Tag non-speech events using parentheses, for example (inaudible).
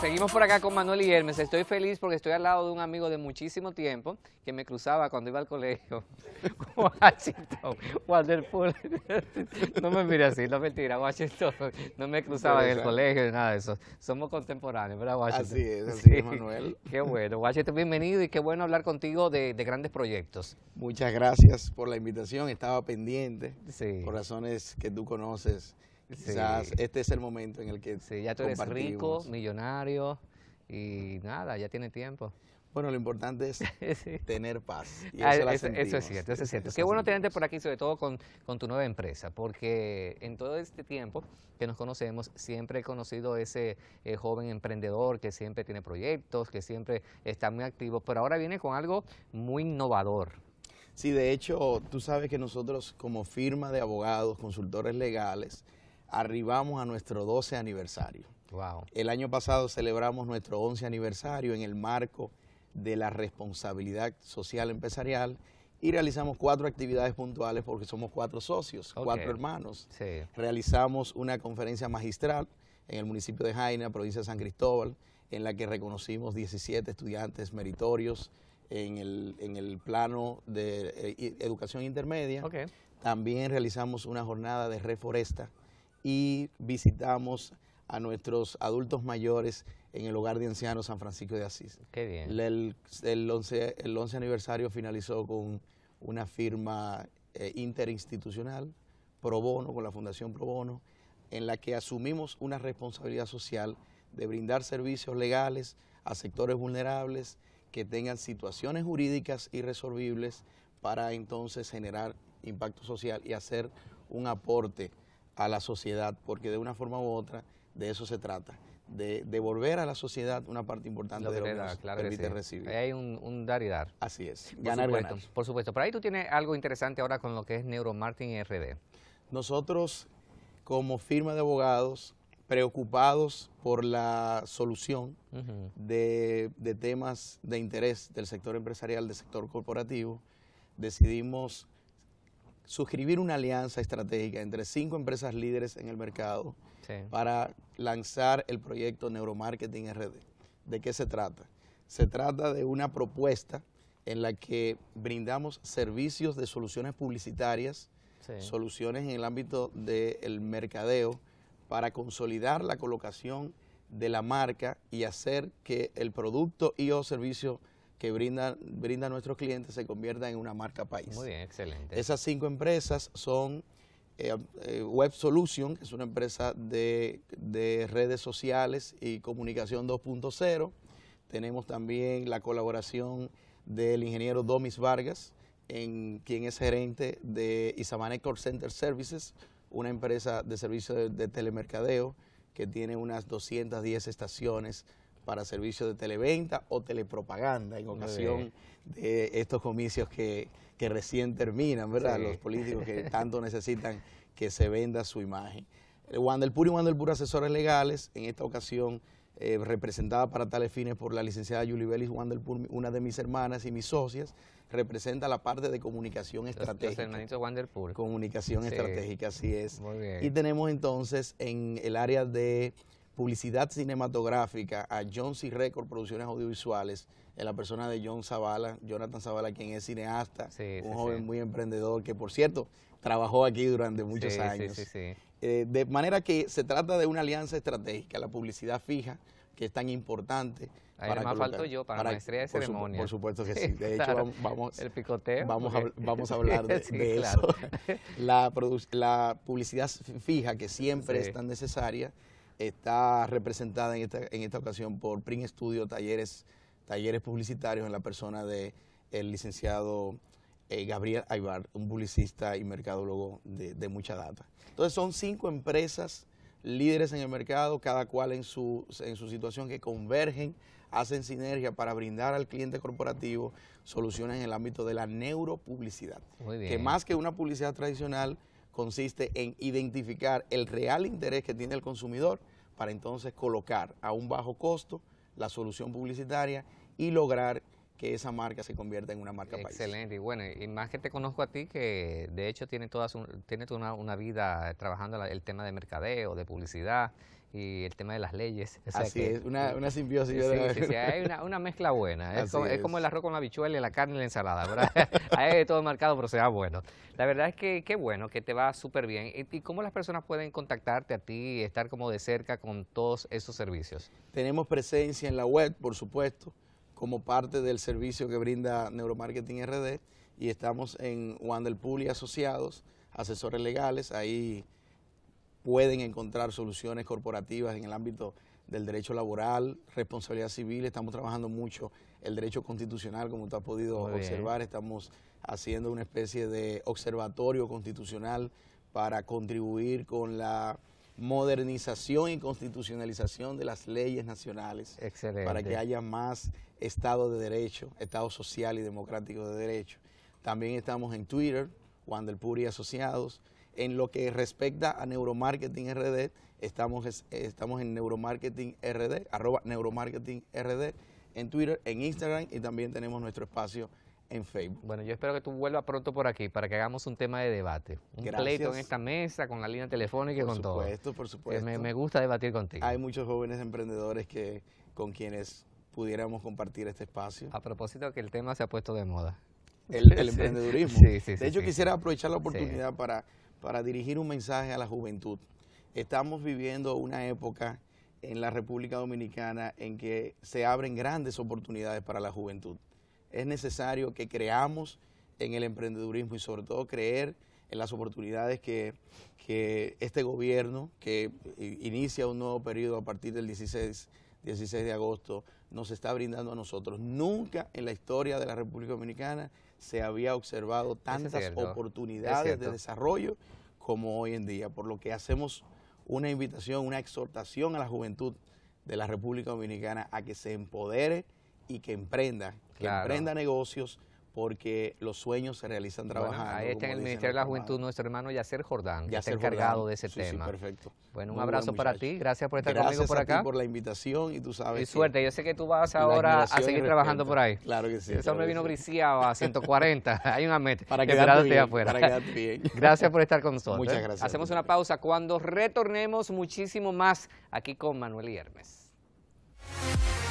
seguimos por acá con Manuel y Hermes. Estoy feliz porque estoy al lado de un amigo de muchísimo tiempo que me cruzaba cuando iba al colegio. (laughs) Washington, Waterpool. No me mire así, no mentira. Washington no me cruzaba en el colegio ni nada de eso. Somos contemporáneos, ¿verdad, Washington? Así es, así es, Manuel. Qué bueno. Washington, bienvenido y qué bueno hablar contigo de, grandes proyectos. Muchas gracias por la invitación. Estaba pendiente sí. por razones que tú conoces. Quizás este es el momento en el que. ya tú eres rico, millonario y nada, ya tiene tiempo. Bueno, lo importante es (laughs) tener paz. Ah, eso, es cierto, eso es cierto. Qué bueno tenerte por aquí, sobre todo con, tu nueva empresa, porque en todo este tiempo que nos conocemos, siempre he conocido ese eh, joven emprendedor que siempre tiene proyectos, que siempre está muy activo, pero ahora viene con algo muy innovador. Sí, de hecho, tú sabes que nosotros como firma de abogados, consultores legales, arribamos a nuestro 12 aniversario. El año pasado celebramos nuestro 11 aniversario en el marco de la responsabilidad social empresarial y realizamos cuatro actividades puntuales porque somos cuatro socios, cuatro hermanos. Realizamos una conferencia magistral en el municipio de Jaina, provincia de San Cristóbal, en la que reconocimos 17 estudiantes meritorios en el, plano de eh, educación intermedia. También realizamos una jornada de reforesta y visitamos a nuestros adultos mayores en el Hogar de Ancianos San Francisco de Asís. Qué bien. El, 11, el aniversario finalizó con una firma eh, interinstitucional, pro bono, con la Fundación Pro Bono, en la que asumimos una responsabilidad social de brindar servicios legales a sectores vulnerables que tengan situaciones jurídicas irresolvibles para entonces generar impacto social y hacer un aporte a la sociedad, porque de una forma u otra de eso se trata, de devolver a la sociedad una parte importante de lo que permite recibir. Hay un, dar y dar. Así es, ganar, por supuesto, Por supuesto, pero ahí tú tienes algo interesante ahora con lo que es Neuromarketing RD. Nosotros, como firma de abogados, preocupados por la solución de temas de interés del sector empresarial, del sector corporativo, decidimos suscribir una alianza estratégica entre cinco empresas líderes en el mercado para lanzar el proyecto Neuromarketing RD. ¿De qué se trata? Se trata de una propuesta en la que brindamos servicios de soluciones publicitarias, soluciones en el ámbito del mercadeo, para consolidar la colocación de la marca y hacer que el producto y o servicio que brinda a nuestros clientes se convierta en una marca país. Muy bien, excelente. Esas cinco empresas son eh, eh, Web Solution, que es una empresa de, redes sociales y comunicación 2.0. Tenemos también la colaboración del ingeniero Domis Vargas, en, quien es gerente de Isamane Core Center Services, una empresa de servicio de, de telemercadeo que tiene unas 210 estaciones para servicios de televenta o telepropaganda en ocasión de estos comicios que, recién terminan, ¿verdad? Los políticos que tanto necesitan que se venda su imagen. Wandelpur y Wandelpur Asesores Legales, en esta ocasión eh, representada para tales fines por la licenciada Julie Bellis, Wandelpur, una de mis hermanas y mis socias, representa la parte de comunicación estratégica. Los, Comunicación estratégica, así es. Muy bien. Y tenemos entonces en el área de publicidad cinematográfica a John C. Record Producciones Audiovisuales, en eh, la persona de John Zavala, Jonathan Zavala, quien es cineasta, un joven muy emprendedor que, por cierto, trabajó aquí durante muchos años. Eh, de manera que se trata de una alianza estratégica, la publicidad fija, que es tan importante. para más falto yo para, la maestría de por por supuesto que sí. De hecho, vamos, Vamos, a, vamos a (laughs) hablar de, eso. (laughs) La, la, publicidad fija, que siempre es tan necesaria, está representada en esta, ocasión por Print Studio Talleres, Talleres Publicitarios en la persona de licenciado eh, Gabriel Aybar, un publicista y mercadólogo de, mucha data. Entonces son cinco empresas líderes en el mercado, cada cual en su, en su situación que convergen, hacen sinergia para brindar al cliente corporativo soluciones en el ámbito de la neuropublicidad, que más que una publicidad tradicional consiste en identificar el real interés que tiene el consumidor para entonces colocar a un bajo costo la solución publicitaria y lograr esa marca se convierta en una marca Excelente. país. Excelente, y bueno, y más que te conozco a ti, que de hecho tienes toda tiene toda una, vida trabajando el tema de mercadeo, de publicidad y el tema de las leyes. Así es, una, una simbiosis. Sí, hay una, mezcla buena. Es como, el arroz con la bichuela, la carne y la ensalada, (laughs) hay todo marcado, pero se sea bueno. La verdad es que qué bueno, que te va súper bien. ¿Y cómo las personas pueden contactarte a ti y estar como de cerca con todos esos servicios? Tenemos presencia en la web, por supuesto como parte del servicio que brinda Neuromarketing RD y estamos en Wandelpool y Asociados, asesores legales, ahí pueden encontrar soluciones corporativas en el ámbito del derecho laboral, responsabilidad civil, estamos trabajando mucho el derecho constitucional, como tú has podido observar, estamos haciendo una especie de observatorio constitucional para contribuir con la modernización y constitucionalización de las leyes nacionales para que haya más Estado de Derecho, Estado social y democrático de Derecho. También estamos en Twitter, Juan Asociados. En lo que respecta a Neuromarketing RD, eh, estamos, en Neuromarketing RD, arroba Neuromarketing en Twitter, en Instagram y también tenemos nuestro espacio en Facebook. Bueno, yo espero que tú vuelvas pronto por aquí para que hagamos un tema de debate. Un pleito en esta mesa, con la línea telefónica y con todo. Por supuesto, por eh, supuesto. Me, gusta debatir contigo. Hay muchos jóvenes emprendedores que con quienes pudiéramos compartir este espacio. A propósito que el tema se ha puesto de moda. El, (laughs) emprendedurismo. de hecho, quisiera aprovechar la oportunidad para, para dirigir un mensaje a la juventud. Estamos viviendo una época en la República Dominicana en que se abren grandes oportunidades para la juventud es necesario que creamos en el emprendedurismo y sobre todo creer en las oportunidades que, este gobierno, que inicia un nuevo periodo a partir del 16, 16 de agosto, nos está brindando a nosotros. Nunca en la historia de la República Dominicana se había observado tantas oportunidades de desarrollo como hoy en día, por lo que hacemos una invitación, una exhortación a la juventud de la República Dominicana a que se empodere y que emprenda, que emprenda negocios porque los sueños se realizan trabajando. ahí está en el Ministerio de la Juventud nuestro hermano Yacer Jordán, que está encargado de ese tema. perfecto. Bueno, un abrazo para ti, gracias por estar conmigo por acá. Gracias por la invitación y tú sabes. Y suerte, yo sé que tú vas ahora a seguir trabajando por ahí. Claro que sí. Eso me vino a 140, (laughs) hay una meta. Para quedarte bien, afuera. Para quedarte bien. (laughs) (laughs) Gracias por estar con nosotros. Muchas ¿eh? gracias. Hacemos una pausa cuando retornemos muchísimo más aquí con Manuel y